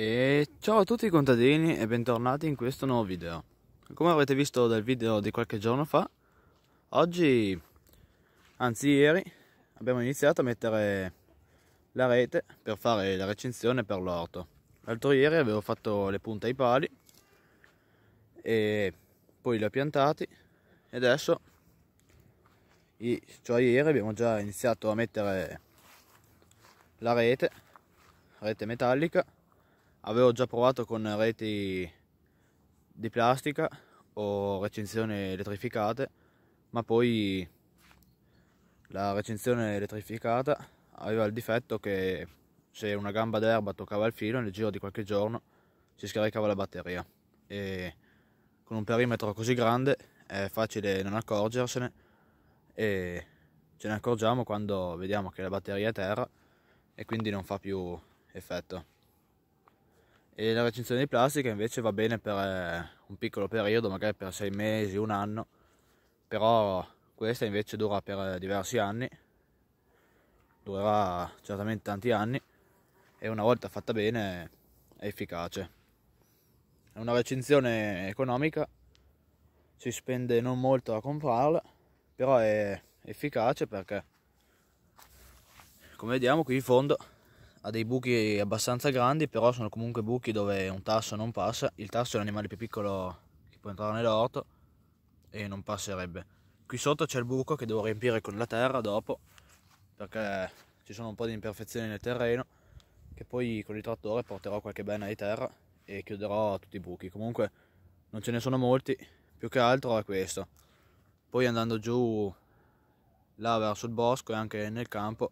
E ciao a tutti i contadini e bentornati in questo nuovo video. Come avrete visto dal video di qualche giorno fa, oggi, anzi ieri, abbiamo iniziato a mettere la rete per fare la recinzione per l'orto. L'altro ieri avevo fatto le punte ai pali e poi li ho piantati e adesso, cioè ieri abbiamo già iniziato a mettere la rete, rete metallica avevo già provato con reti di plastica o recinzioni elettrificate, ma poi la recinzione elettrificata aveva il difetto che se una gamba d'erba toccava il filo nel giro di qualche giorno si scaricava la batteria e con un perimetro così grande è facile non accorgersene e ce ne accorgiamo quando vediamo che la batteria è a terra e quindi non fa più effetto e la recinzione di plastica invece va bene per eh, un piccolo periodo, magari per sei mesi, un anno, però questa invece dura per eh, diversi anni, durerà certamente tanti anni e una volta fatta bene è efficace. È una recinzione economica, si spende non molto a comprarla, però è efficace perché come vediamo qui in fondo ha dei buchi abbastanza grandi, però sono comunque buchi dove un tasso non passa. Il tasso è l'animale più piccolo che può entrare nell'orto e non passerebbe. Qui sotto c'è il buco che devo riempire con la terra dopo, perché ci sono un po' di imperfezioni nel terreno, che poi con il trattore porterò qualche bena di terra e chiuderò tutti i buchi. Comunque non ce ne sono molti, più che altro è questo. Poi andando giù là verso il bosco e anche nel campo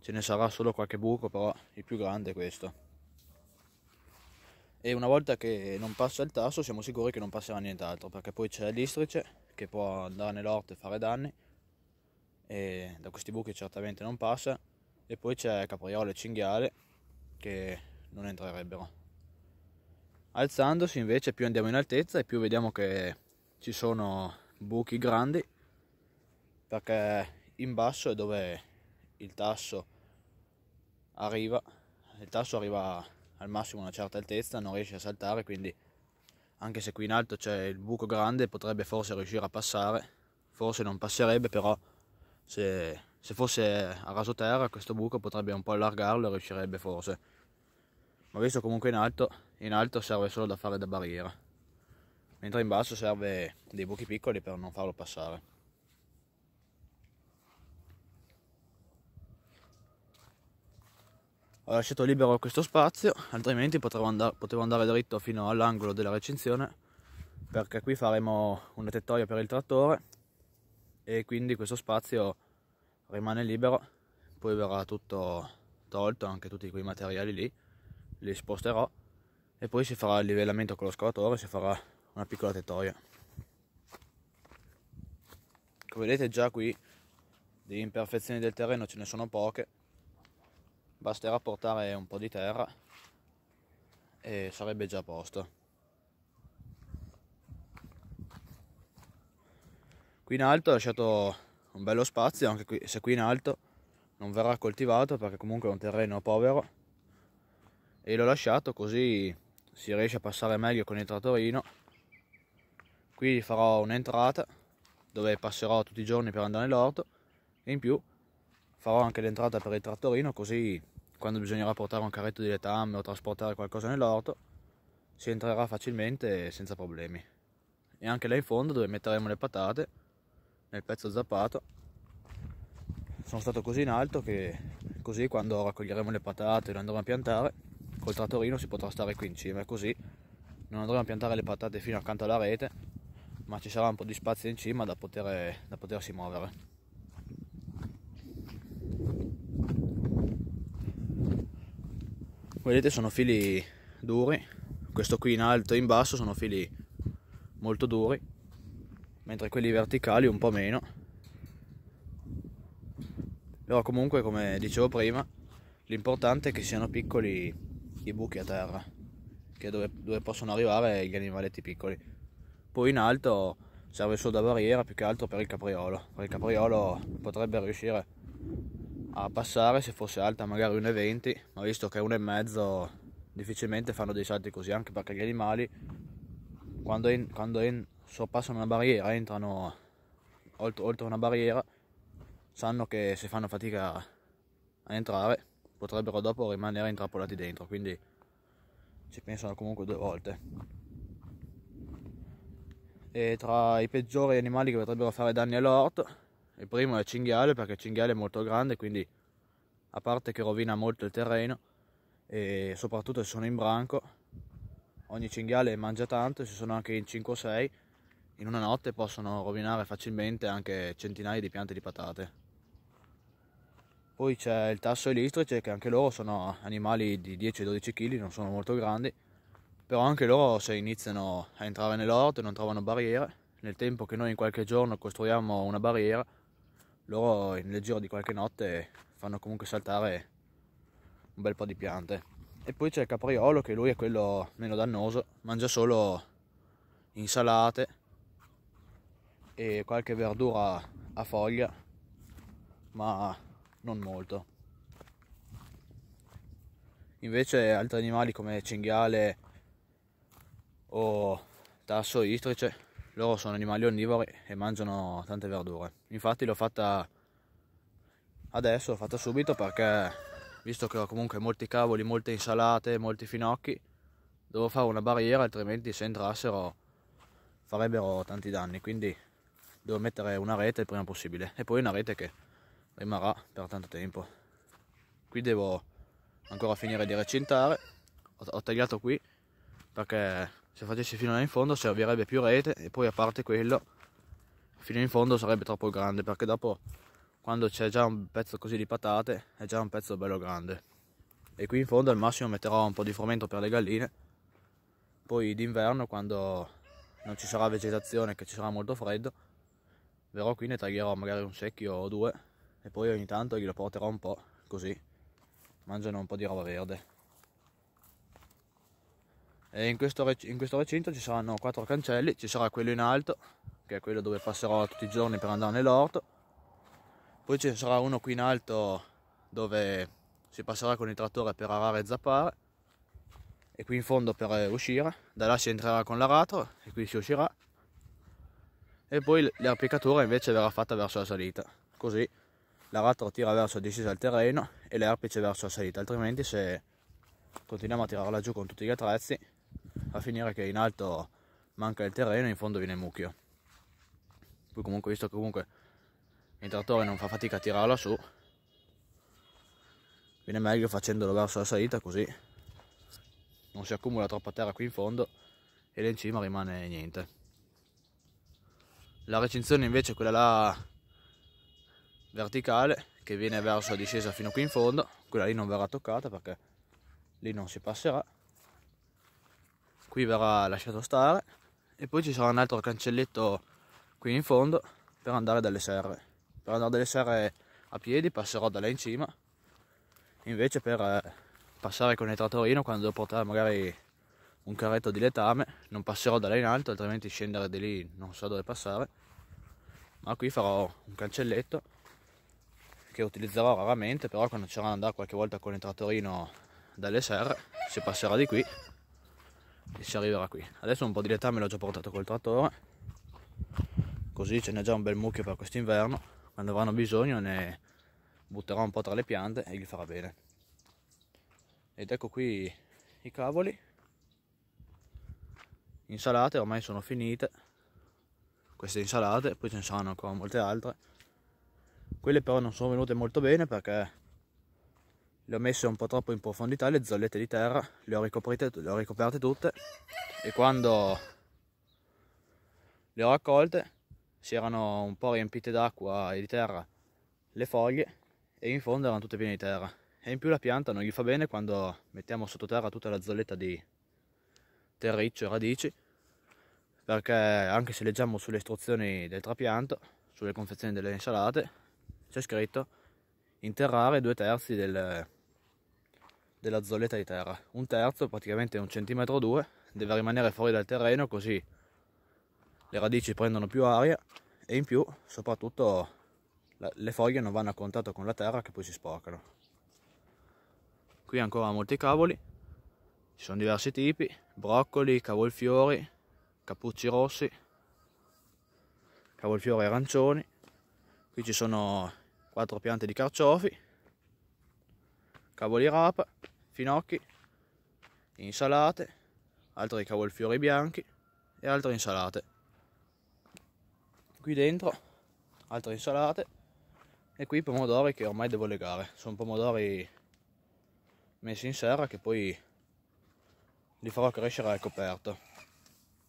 ce ne sarà solo qualche buco però il più grande è questo e una volta che non passa il tasso siamo sicuri che non passerà nient'altro perché poi c'è l'istrice che può andare nell'orto e fare danni e da questi buchi certamente non passa e poi c'è capriolo e cinghiale che non entrerebbero alzandosi invece più andiamo in altezza e più vediamo che ci sono buchi grandi perché in basso è dove il tasso arriva, il tasso arriva al massimo a una certa altezza, non riesce a saltare, quindi anche se qui in alto c'è il buco grande potrebbe forse riuscire a passare, forse non passerebbe, però se, se fosse a raso terra questo buco potrebbe un po' allargarlo e riuscirebbe forse. Ma visto comunque in alto, in alto serve solo da fare da barriera, mentre in basso serve dei buchi piccoli per non farlo passare. ho lasciato libero questo spazio, altrimenti potevo andare, potevo andare dritto fino all'angolo della recinzione, perché qui faremo una tettoia per il trattore e quindi questo spazio rimane libero, poi verrà tutto tolto, anche tutti quei materiali lì, li sposterò e poi si farà il livellamento con lo scavatore, si farà una piccola tettoia. Come vedete già qui di imperfezioni del terreno ce ne sono poche, basterà portare un po' di terra e sarebbe già a posto qui in alto ho lasciato un bello spazio anche qui, se qui in alto non verrà coltivato perché comunque è un terreno povero e l'ho lasciato così si riesce a passare meglio con il trattorino qui farò un'entrata dove passerò tutti i giorni per andare nell'orto e in più farò anche l'entrata per il trattorino così quando bisognerà portare un carretto di letame o trasportare qualcosa nell'orto si entrerà facilmente senza problemi e anche là in fondo dove metteremo le patate nel pezzo zappato sono stato così in alto che così quando raccoglieremo le patate e le andremo a piantare col trattorino si potrà stare qui in cima così non andremo a piantare le patate fino accanto alla rete ma ci sarà un po' di spazio in cima da, poter, da potersi muovere vedete sono fili duri questo qui in alto e in basso sono fili molto duri mentre quelli verticali un po' meno però comunque come dicevo prima l'importante è che siano piccoli i buchi a terra che dove, dove possono arrivare gli animaletti piccoli poi in alto serve solo da barriera più che altro per il capriolo per il capriolo potrebbe riuscire a passare se fosse alta magari 1,20 ma visto che è 1,5 difficilmente fanno dei salti così anche perché gli animali quando, in, quando in, sorpassano una barriera entrano oltre, oltre una barriera sanno che se fanno fatica a entrare potrebbero dopo rimanere intrappolati dentro quindi ci pensano comunque due volte e tra i peggiori animali che potrebbero fare danni all'orto il primo è il cinghiale perché il cinghiale è molto grande, quindi a parte che rovina molto il terreno e soprattutto se sono in branco, ogni cinghiale mangia tanto, se sono anche in 5 o 6, in una notte possono rovinare facilmente anche centinaia di piante di patate. Poi c'è il tasso elistrice che anche loro sono animali di 10-12 kg, non sono molto grandi, però anche loro se iniziano a entrare nell'orto non trovano barriere, nel tempo che noi in qualche giorno costruiamo una barriera, loro nel giro di qualche notte fanno comunque saltare un bel po' di piante. E poi c'è il capriolo che lui è quello meno dannoso, mangia solo insalate e qualche verdura a foglia, ma non molto. Invece altri animali come cinghiale o tasso istrice, loro sono animali onnivori e mangiano tante verdure infatti l'ho fatta adesso, l'ho fatta subito perché visto che ho comunque molti cavoli, molte insalate, molti finocchi, devo fare una barriera altrimenti se entrassero farebbero tanti danni, quindi devo mettere una rete il prima possibile e poi una rete che rimarrà per tanto tempo. Qui devo ancora finire di recintare, ho tagliato qui perché se facessi fino là in fondo servirebbe più rete e poi a parte quello fino in fondo sarebbe troppo grande perché dopo quando c'è già un pezzo così di patate è già un pezzo bello grande e qui in fondo al massimo metterò un po' di frumento per le galline poi d'inverno quando non ci sarà vegetazione che ci sarà molto freddo verrò qui ne taglierò magari un secchio o due e poi ogni tanto glielo porterò un po' così mangiano un po' di roba verde e in questo, in questo recinto ci saranno quattro cancelli ci sarà quello in alto che è quello dove passerò tutti i giorni per andare nell'orto poi ci sarà uno qui in alto dove si passerà con il trattore per arare e zappare e qui in fondo per eh, uscire da là si entrerà con l'aratro e qui si uscirà e poi l'erpicatura invece verrà fatta verso la salita così l'aratro tira verso discesa al terreno e l'erpice verso la salita altrimenti se continuiamo a tirarla giù con tutti gli attrezzi a finire che in alto manca il terreno e in fondo viene mucchio poi comunque visto che comunque il trattore non fa fatica a tirarla su viene meglio facendolo verso la salita così non si accumula troppa terra qui in fondo e là in cima rimane niente la recinzione invece è quella là verticale che viene verso la discesa fino qui in fondo quella lì non verrà toccata perché lì non si passerà qui verrà lasciato stare e poi ci sarà un altro cancelletto qui in fondo per andare dalle serre per andare dalle serre a piedi passerò da là in cima invece per eh, passare con il trattorino quando devo portare magari un carretto di letame non passerò da là in alto altrimenti scendere di lì non so dove passare ma qui farò un cancelletto che utilizzerò raramente però quando c'era da andare qualche volta con il trattorino dalle serre si passerà di qui e si arriverà qui adesso un po' di letame l'ho già portato col trattore così ce n'è già un bel mucchio per quest'inverno quando avranno bisogno ne butterò un po' tra le piante e gli farà bene ed ecco qui i cavoli insalate ormai sono finite queste insalate poi ce ne saranno ancora molte altre quelle però non sono venute molto bene perché le ho messe un po' troppo in profondità le zollette di terra le ho, le ho ricoperte tutte e quando le ho raccolte si erano un po' riempite d'acqua e di terra le foglie e in fondo erano tutte piene di terra e in più la pianta non gli fa bene quando mettiamo sottoterra tutta la zolletta di terriccio e radici perché anche se leggiamo sulle istruzioni del trapianto sulle confezioni delle insalate c'è scritto interrare due terzi del, della zolletta di terra un terzo praticamente un centimetro o due deve rimanere fuori dal terreno così le radici prendono più aria e in più soprattutto le foglie non vanno a contatto con la terra che poi si sporcano qui ancora molti cavoli ci sono diversi tipi broccoli, cavolfiori, cappucci rossi cavolfiori arancioni qui ci sono quattro piante di carciofi cavoli rapa, finocchi insalate altri cavolfiori bianchi e altre insalate qui dentro altre insalate e qui i pomodori che ormai devo legare sono pomodori messi in serra che poi li farò crescere al coperto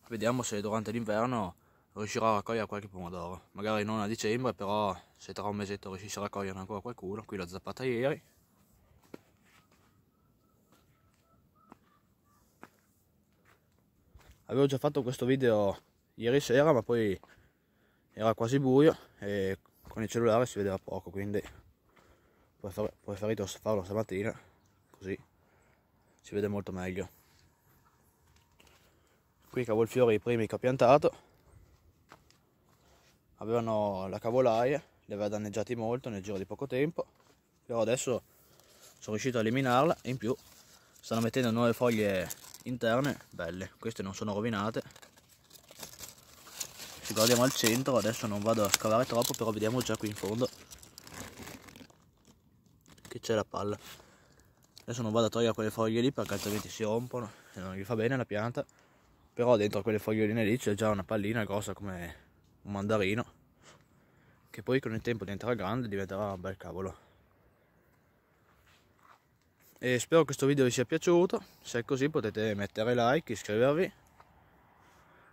vediamo se durante l'inverno riuscirò a raccogliere qualche pomodoro magari non a dicembre però se tra un mesetto riuscissi a raccogliere ancora qualcuno qui l'ho zappata ieri avevo già fatto questo video ieri sera ma poi era quasi buio e con il cellulare si vedeva poco quindi ho preferito farlo stamattina così si vede molto meglio qui i cavolfiori i primi che ho piantato avevano la cavolaia li aveva danneggiati molto nel giro di poco tempo però adesso sono riuscito a eliminarla e in più stanno mettendo nuove foglie interne belle queste non sono rovinate ci guardiamo al centro adesso non vado a scavare troppo però vediamo già qui in fondo che c'è la palla adesso non vado a togliere quelle foglie lì perché altrimenti si rompono e non gli fa bene la pianta però dentro quelle foglioline lì c'è già una pallina grossa come un mandarino che poi con il tempo diventerà grande diventerà un bel cavolo e spero che questo video vi sia piaciuto se è così potete mettere like iscrivervi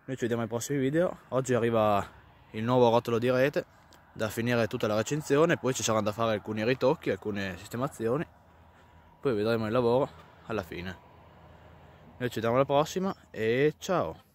noi ci vediamo ai prossimi video oggi arriva il nuovo rotolo di rete da finire tutta la recinzione poi ci saranno da fare alcuni ritocchi alcune sistemazioni poi vedremo il lavoro alla fine noi ci vediamo alla prossima e ciao